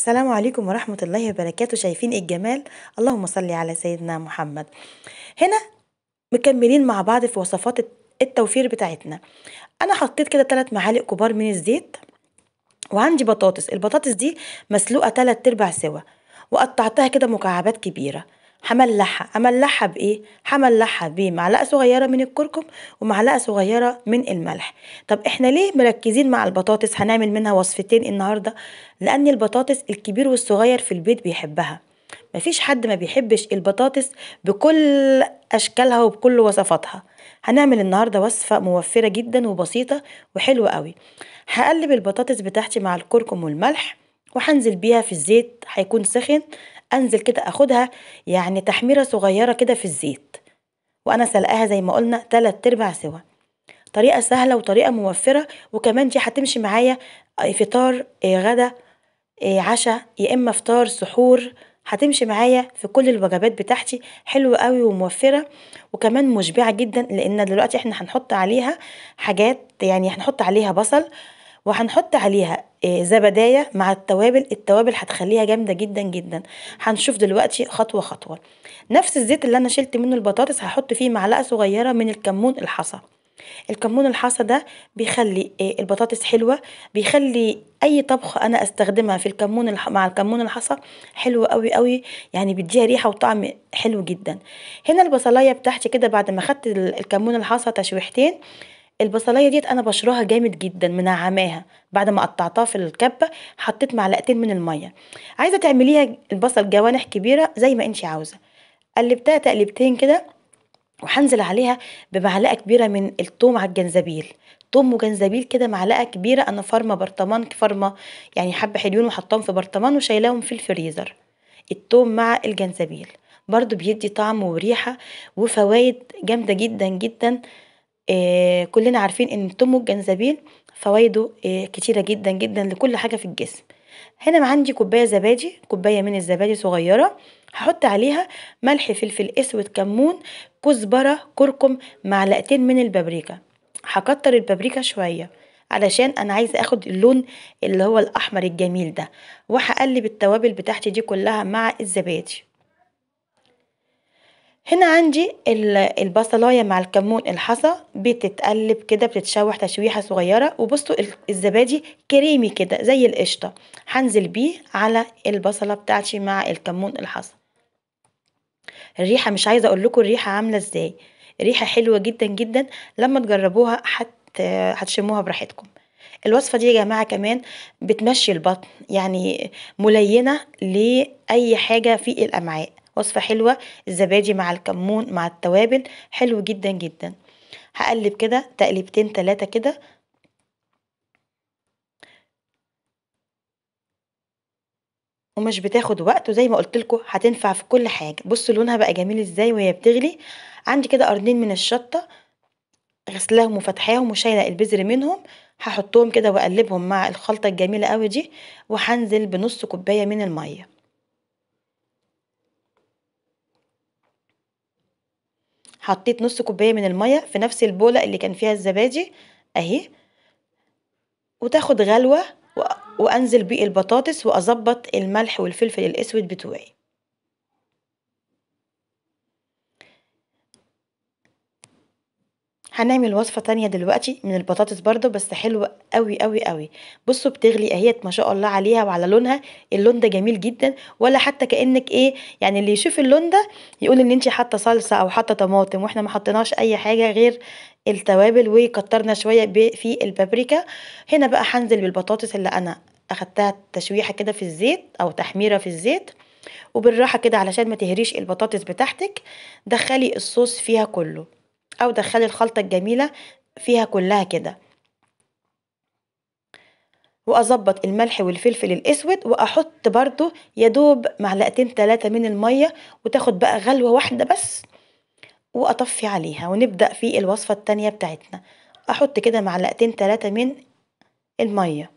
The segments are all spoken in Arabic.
السلام عليكم ورحمة الله وبركاته شايفين الجمال اللهم صل على سيدنا محمد هنا مكملين مع بعض في وصفات التوفير بتاعتنا انا حطيت كده تلات معالق كبار من الزيت وعندي بطاطس البطاطس دي مسلوقة تلات ارباع سوا وقطعتها كده مكعبات كبيرة هملحها هملحها بايه هملحها بمعلقه صغيره من الكركم ومعلقه صغيره من الملح طب احنا ليه مركزين مع البطاطس هنعمل منها وصفتين النهارده لان البطاطس الكبير والصغير في البيت بيحبها مفيش حد ما بيحبش البطاطس بكل اشكالها وبكل وصفاتها هنعمل النهارده وصفه موفره جدا وبسيطه وحلوه قوي هقلب البطاطس بتاعتي مع الكركم والملح وهنزل بيها في الزيت هيكون سخن انزل كده اخدها يعني تحميره صغيره كده في الزيت وانا سلقاها زي ما قلنا تلات ارباع سوا طريقه سهله وطريقه موفره وكمان دي هتمشي معايا آه، فطار آه، غدا آه، عشاء يا اما فطار سحور هتمشي معايا في كل الوجبات بتاعتي حلوه قوي وموفره وكمان مشبعه جدا لان دلوقتي احنا هنحط عليها حاجات يعني هنحط عليها بصل وهنحط عليها آه، زبدايه مع التوابل التوابل هتخليها جامده جدا جدا هنشوف دلوقتي خطوه خطوه نفس الزيت اللي انا شلت منه البطاطس هحط فيه معلقه صغيره من الكمون الحصى الكمون الحصى ده بيخلي آه، البطاطس حلوه بيخلي اي طبخه انا استخدمها في الكمون الح... مع الكمون الحصى حلوه قوي قوي يعني بيديها ريحه وطعم حلو جدا هنا البصلايه بتاعتي كده بعد ما خدت الكمون الحصى تشويحتين البصلايه ديت انا بشراها جامد جدا منعماها بعد ما قطعتها في الكبه حطيت معلقتين من الميه عايزه تعمليها البصل جوانح كبيره زي ما انتي عاوزه قلبتها تقلبتين كده وهنزل عليها بمعلقه كبيره من الثوم على الجنزبيل ثوم وجنزبيل كده معلقه كبيره انا فارمه برطمان فارمه يعني حبه حلوين وحطاهم في برطمان وشايلاهم في الفريزر الثوم مع الجنزبيل برضو بيدي طعم وريحه وفوائد جامده جدا جدا آه، كلنا عارفين ان التوم والجنزبيل فوايده آه، كتيرة جدا جدا لكل حاجة في الجسم هنا عندي كوباية زبادي كوباية من الزبادي صغيرة هحط عليها ملح فلفل اسود كمون كزبرة كركم معلقتين من البابريكا هكتر البابريكا شوية علشان انا عايزه اخد اللون اللي هو الاحمر الجميل ده وهقلب التوابل بتاعتي دي كلها مع الزبادي هنا عندي البصلاية مع الكمون الحصى بتتقلب كده بتتشوح تشويحة صغيرة وبصوا الزبادي كريمي كده زي القشطة هنزل بيه على البصلة بتاعتي مع الكمون الحصى الريحة مش عايزة اقول لكم الريحة عاملة ازاي ريحة حلوة جدا جدا لما تجربوها حت هتشموها براحتكم الوصفة دي يا جماعة كمان بتمشي البطن يعني ملينة لأي حاجة في الأمعاء وصفة حلوة الزبادي مع الكمون مع التوابل حلو جدا جدا هقلب كده تقليبتين تلاتة كده ومش بتاخد وقت وزي ما قلت لكم هتنفع في كل حاجه بصوا لونها بقى جميل ازاي وهي بتغلي عندي كده قرنين من الشطه غسلاهم وفتحاهم وشايله البذر منهم هحطهم كده واقلبهم مع الخلطه الجميله قوي دي وهنزل بنص كوبايه من الميه حطيت نص كوباية من المية في نفس البولة اللي كان فيها الزبادي أهي وتاخد غلوة وأنزل بيه البطاطس وأظبط الملح والفلفل الأسود بتوعي هنعمل وصفة تانية دلوقتي من البطاطس برضو بس حلوة قوي قوي قوي بصوا بتغلي اهيت ما شاء الله عليها وعلى لونها اللون ده جميل جدا ولا حتى كانك ايه يعني اللي يشوف اللون ده يقول ان انت حاطه صلصه او حاطه طماطم واحنا ما حطيناش اي حاجه غير التوابل وكترنا شويه في البابريكا هنا بقى هنزل بالبطاطس اللي انا اخدتها تشويحه كده في الزيت او تحميره في الزيت وبالراحه كده علشان ما تهريش البطاطس بتاعتك دخلي الصوص فيها كله أو دخلي الخلطة الجميلة فيها كلها كده وأظبط الملح والفلفل الأسود وأحط برضو يدوب معلقتين تلاتة من المية وتاخد بقى غلوة واحدة بس وأطفي عليها ونبدأ في الوصفة التانية بتاعتنا أحط كده معلقتين تلاتة من المية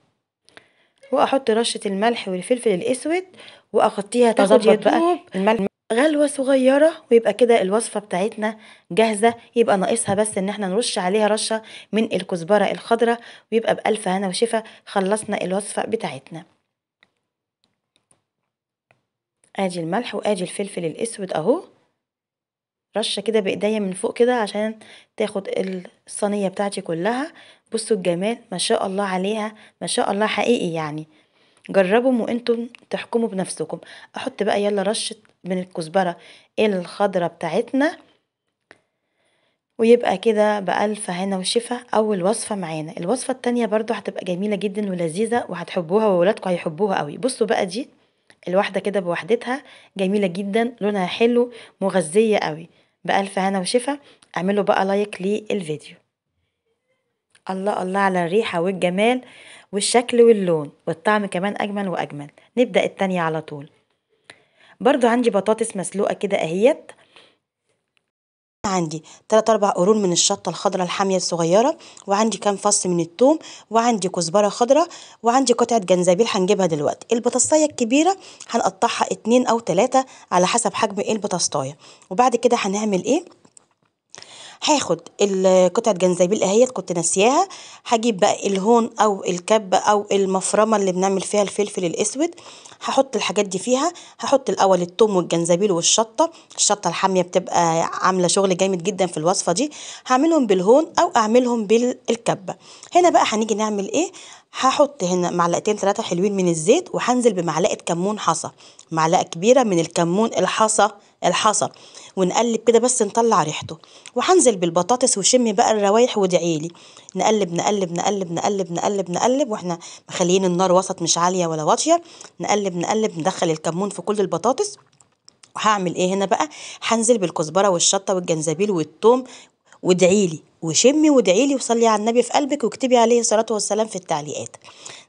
وأحط رشة الملح والفلفل الأسود وأغطيها تاخد يدوب بقى الملح غلوة صغيرة ويبقى كده الوصفة بتاعتنا جاهزة يبقى ناقصها بس ان احنا نرش عليها رشة من الكزبرة الخضراء ويبقى بألف هنا وشفا خلصنا الوصفة بتاعتنا ادي الملح وادي الفلفل الاسود اهو رشه كده بايديا من فوق كده عشان تاخد الصينيه بتاعتي كلها بصوا الجمال ما شاء الله عليها ما شاء الله حقيقي يعني جربوا وانتم تحكموا بنفسكم احط بقى يلا رشه من الكزبرة الى الخضرة بتاعتنا ويبقى كده بألف هنا وشفا أول وصفة معانا الوصفة التانية برضو هتبقى جميلة جدا ولذيذة وهتحبوها وولادكم هيحبوها قوي بصوا بقى دي الواحدة كده بوحدتها جميلة جدا لونها حلو مغذية قوي بألف هنا وشفا اعملوا بقى لايك للفيديو الله الله على الريحة والجمال والشكل واللون والطعم كمان أجمل وأجمل نبدأ التانية على طول برضو عندي بطاطس مسلوقة كده اهيت عندي 3 4 قرون من الشطه الخضراء الحاميه الصغيره وعندي كام فص من الثوم وعندي كزبره خضراء وعندي قطعه جنزبيل هنجيبها دلوقتي البطاطسايه الكبيره هنقطعها اتنين او تلاتة على حسب حجم ايه البطاطسايه وبعد كده هنعمل ايه هاخد قطعة جنزبيل اهيت كنت ناسياها هجيب بقى الهون او الكب او المفرمة اللي بنعمل فيها الفلفل الاسود هحط الحاجات دي فيها هحط الاول التوم والجنزبيل والشطة الشطة الحامية بتبقى عاملة شغل جامد جدا في الوصفة دي هعملهم بالهون او اعملهم بالكبة هنا بقى هنيجي نعمل ايه. هحط هنا معلقتين ثلاثة حلوين من الزيت وهنزل بمعلقة كمون حصى معلقة كبيرة من الكمون الحصى الحصى ونقلب كده بس نطلع ريحته وهنزل بالبطاطس وشمي بقى الروايح وادعيلي نقلب نقلب نقلب نقلب نقلب نقلب واحنا مخليين النار وسط مش عالية ولا واطية نقلب نقلب ندخل الكمون في كل البطاطس وهعمل ايه هنا بقى هنزل بالكزبرة والشطة والجنزبيل والثوم وادعيلي وشمي وادعي لي وصلي على النبي في قلبك واكتبي عليه الصلاة والسلام في التعليقات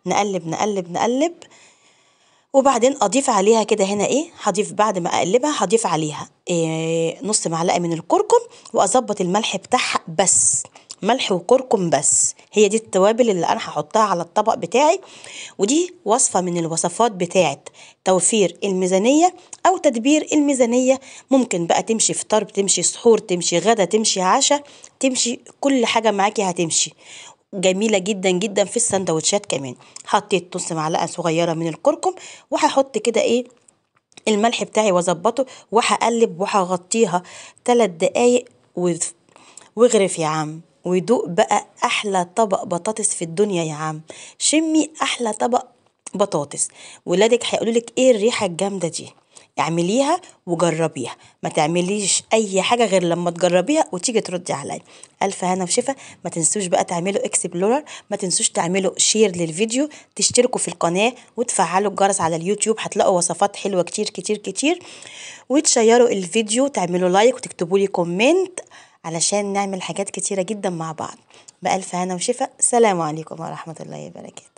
نقلب نقلب نقلب وبعدين اضيف عليها كده هنا ايه هضيف بعد ما اقلبها هضيف عليها إيه نص معلقه من الكركم واظبط الملح بتاعها بس ملح وكركم بس هي دي التوابل اللي انا هحطها على الطبق بتاعي ودي وصفة من الوصفات بتاعة توفير الميزانية او تدبير الميزانية ممكن بقى تمشي فطار تمشي سحور تمشي غدا تمشي عشاء تمشي كل حاجة معاكي هتمشي جميله جدا جدا في السندوتشات كمان حطيت نص معلقه صغيره من الكركم وهحط كده ايه الملح بتاعي واظبطه وهقلب وهغطيها 3 دقايق واغرف يا عم ويدوق بقى احلى طبق بطاطس في الدنيا يا عم شمي احلى طبق بطاطس ولادك هيقولولك ايه الريحه الجامده دي اعمليها وجربيها ما تعمليش اي حاجه غير لما تجربيها وتيجي تردي عليا الف هنا وشفا ما تنسوش بقى تعملوا اكسبلورر ما تنسوش تعملوا شير للفيديو تشتركوا في القناه وتفعلوا الجرس على اليوتيوب هتلاقوا وصفات حلوه كتير كتير كتير وتشيروا الفيديو تعملوا لايك وتكتبوا لي كومنت علشان نعمل حاجات كتيرة جدا مع بعض بألف هنا وشفاء سلام عليكم ورحمة الله وبركاته